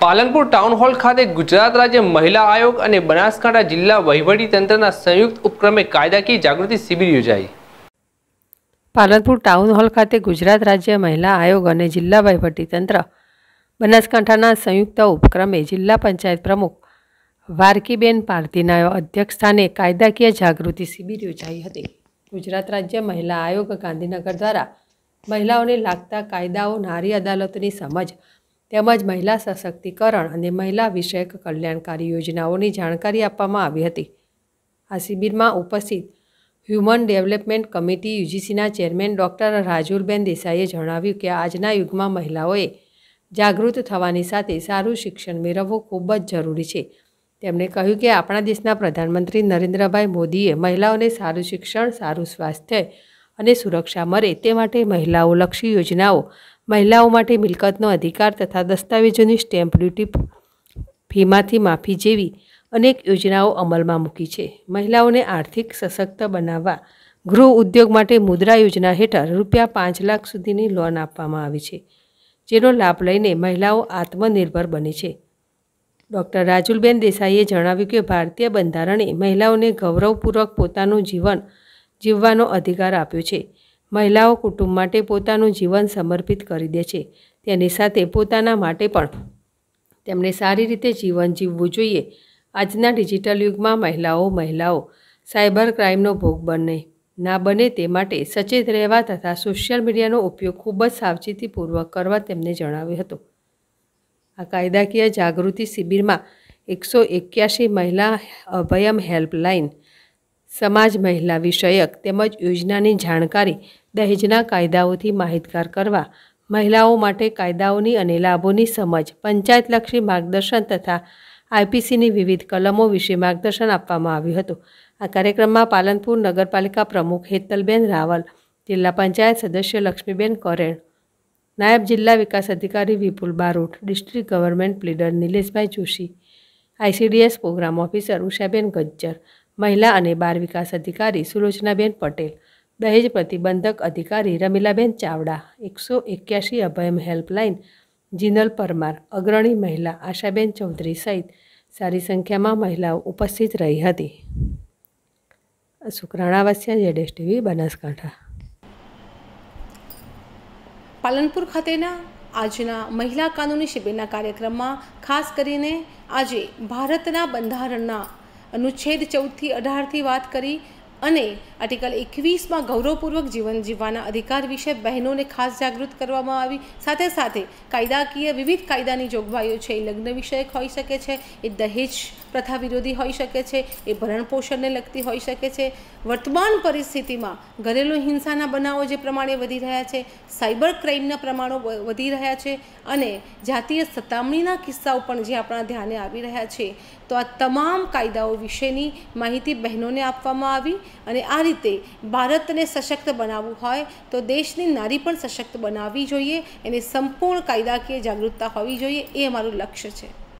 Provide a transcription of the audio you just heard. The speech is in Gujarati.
પાલનપુર ટાઉન હોલ ખાતે ગુજરાત રાજ્ય મહિલા આયોગ અને બનાસકાંઠા જિલ્લા વહીવટી તંત્રના સંયુક્ત ઉપક્રમે કાયદાકીય જાગૃતિ શિબિર યોજાઈ પાલનપુર ટાઉન હોલ ખાતે ગુજરાત રાજ્ય મહિલા આયોગ અને જિલ્લા વહીવટી તંત્ર બનાસકાંઠાના સંયુક્ત ઉપક્રમે જિલ્લા પંચાયત પ્રમુખ વારકીબેન પાર્થીના અધ્યક્ષસ્થાને કાયદાકીય જાગૃતિ શિબિર યોજાઈ હતી ગુજરાત રાજ્ય મહિલા આયોગ ગાંધીનગર દ્વારા મહિલાઓને લાગતા કાયદાઓ નારી અદાલતની સમજ તેમજ મહિલા સશક્તિકરણ અને મહિલા વિષયક કલ્યાણકારી યોજનાઓની જાણકારી આપવામાં આવી હતી આ શિબિરમાં ઉપસ્થિત હ્યુમન ડેવલપમેન્ટ કમિટી યુજીસીના ચેરમેન ડૉક્ટર રાજુલબેન દેસાઈએ જણાવ્યું કે આજના યુગમાં મહિલાઓએ જાગૃત થવાની સાથે સારું શિક્ષણ મેળવવું ખૂબ જ જરૂરી છે તેમણે કહ્યું કે આપણા દેશના પ્રધાનમંત્રી નરેન્દ્રભાઈ મોદીએ મહિલાઓને સારું શિક્ષણ સારું સ્વાસ્થ્ય અને સુરક્ષા મળે તે માટે મહિલાઓલક્ષી યોજનાઓ મહિલાઓ માટે મિલકતનો અધિકાર તથા દસ્તાવેજોની સ્ટેમ્પ ડ્યુટી ફીમાંથી માફી જેવી અનેક યોજનાઓ અમલમાં મૂકી છે મહિલાઓને આર્થિક સશક્ત બનાવવા ગૃહ ઉદ્યોગ માટે મુદ્રા યોજના હેઠળ રૂપિયા પાંચ લાખ સુધીની લોન આપવામાં આવી છે જેનો લાભ લઈને મહિલાઓ આત્મનિર્ભર બની છે ડૉક્ટર રાજુલબેન દેસાઈએ જણાવ્યું કે ભારતીય બંધારણે મહિલાઓને ગૌરવપૂર્વક પોતાનું જીવન જીવવાનો અધિકાર આપ્યો છે મહિલાઓ કુટુંબ માટે પોતાનું જીવન સમર્પિત કરી દે છે તેની સાથે પોતાના માટે પણ તેમણે સારી રીતે જીવન જીવવું જોઈએ આજના ડિજિટલ યુગમાં મહિલાઓ મહિલાઓ સાયબર ક્રાઇમનો ભોગ બને ના બને તે માટે સચેત રહેવા તથા સોશિયલ મીડિયાનો ઉપયોગ ખૂબ જ સાવચેતીપૂર્વક કરવા તેમને જણાવ્યું હતું આ કાયદાકીય જાગૃતિ શિબિરમાં એકસો એક્યાસી મહિલા અભયમ હેલ્પલાઇન સમાજ મહિલા વિષયક તેમજ યોજનાની જાણકારી દહેજના કાયદાઓથી માહિતગાર કરવા મહિલાઓ માટે કાયદાઓની અને લાભોની સમજ પંચાયતલક્ષી માર્ગદર્શન તથા આઈપીસીની વિવિધ કલમો વિશે માર્ગદર્શન આપવામાં આવ્યું હતું આ કાર્યક્રમમાં પાલનપુર નગરપાલિકા પ્રમુખ હેતલબેન રાવલ જિલ્લા પંચાયત સદસ્ય લક્ષ્મીબેન કોરેણ નાયબ જિલ્લા વિકાસ અધિકારી Vipul Barot district government pleader Nileshbhai Joshi ICDS program officer Ushaben Gajjar મહિલા અને બાળ વિકાસ અધિકારી સુલોચનાબેન પટેલ દહેજ પ્રતિબંધક અધિકારી રમીલાબેન ચાવડા એકસો એક્યાસી અભયમ હેલ્પલાઇન જીનલ પરમાર અગ્રણી મહિલા આશાબેન ચૌધરી સહિત સારી સંખ્યામાં મહિલાઓ ઉપસ્થિત રહી હતી શુક્રાણાવાસ્યા જેડેશ ટીવી બનાસકાંઠા પાલનપુર ખાતેના આજના મહિલા કાનૂની શિબિરના કાર્યક્રમમાં ખાસ કરીને આજે ભારતના બંધારણના અનુચ્છેદ ચૌદથી અઢારથી વાત કરી અને આર્ટિકલ એકવીસમાં ગૌરવપૂર્વક જીવન જીવવાના અધિકાર વિશે બહેનોને ખાસ જાગૃત કરવામાં આવી સાથે સાથે કાયદાકીય વિવિધ કાયદાની જોગવાઈઓ છે એ લગ્ન વિષયક હોઈ શકે છે એ દહેજ પ્રથા વિરોધી હોઈ શકે છે એ ભરણપોષણને લગતી હોઈ શકે છે વર્તમાન પરિસ્થિતિમાં ઘરેલુ હિંસાના બનાવો જે પ્રમાણે વધી રહ્યા છે સાયબર ક્રાઇમના પ્રમાણો વધી રહ્યા છે અને જાતીય સતામણીના કિસ્સાઓ પણ જે આપણા ધ્યાને આવી રહ્યા છે તો આ તમામ કાયદાઓ વિશેની માહિતી બહેનોને આપવામાં આવી અને આ રીતે ભારતને સશક્ત બનાવવું હોય તો દેશની નારી પણ સશક્ત બનાવવી જોઈએ એની સંપૂર્ણ કાયદાકીય જાગૃતતા હોવી જોઈએ એ અમારું લક્ષ્ય છે